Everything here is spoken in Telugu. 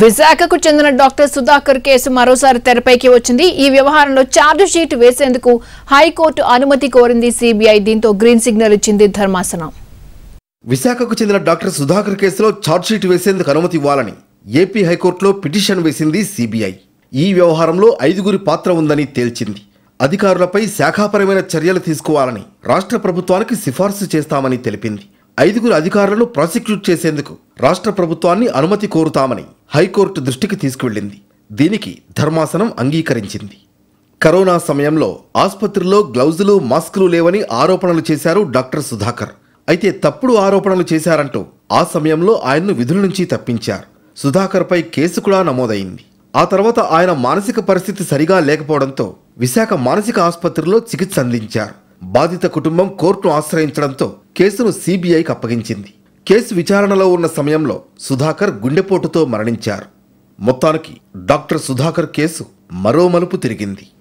విశాఖకు చెందిన డాక్టర్ సుధాకర్ కేసు మరోసారి తెరపైకి వచ్చింది ఈ వ్యవహారంలో షీట్ వేసేందుకు హైకోర్టు అనుమతి కోరింది సిబిఐ దీంతో గ్రీన్ సిగ్నల్ ఇచ్చింది ధర్మాసనం విశాఖకు చెందిన డాక్టర్ సుధాకర్ కేసులో షీట్ వేసేందుకు అనుమతి ఇవ్వాలని ఏపీ హైకోర్టులో పిటిషన్ వేసింది సిబిఐ ఈ వ్యవహారంలో ఐదుగురి పాత్ర ఉందని తేల్చింది అధికారులపై శాఖాపరమైన చర్యలు తీసుకోవాలని రాష్ట్ర ప్రభుత్వానికి సిఫార్సు చేస్తామని తెలిపింది ఐదుగురు అధికారులను ప్రాసిక్యూట్ చేసేందుకు రాష్ట్ర ప్రభుత్వాన్ని అనుమతి కోరుతామని హైకోర్టు దృష్టికి తీసుకువెళ్ళింది దీనికి ధర్మాసనం అంగీకరించింది కరోనా సమయంలో ఆసుపత్రిలో గ్లౌజులు మాస్కులు లేవని ఆరోపణలు చేశారు డాక్టర్ సుధాకర్ అయితే తప్పుడు ఆరోపణలు చేశారంటూ ఆ సమయంలో ఆయన్ను విధుల నుంచి తప్పించారు సుధాకర్పై కేసు కూడా నమోదైంది ఆ తర్వాత ఆయన మానసిక పరిస్థితి సరిగా లేకపోవడంతో విశాఖ మానసిక ఆసుపత్రిలో చికిత్స అందించారు బాధిత కుటుంబం కోర్టును ఆశ్రయించడంతో కేసును సీబీఐకి అప్పగించింది కేసు విచారణలో ఉన్న సమయంలో సుధాకర్ గుండెపోటుతో మరణించారు మొత్తానికి డాక్టర్ సుధాకర్ కేసు మరో మలుపు తిరిగింది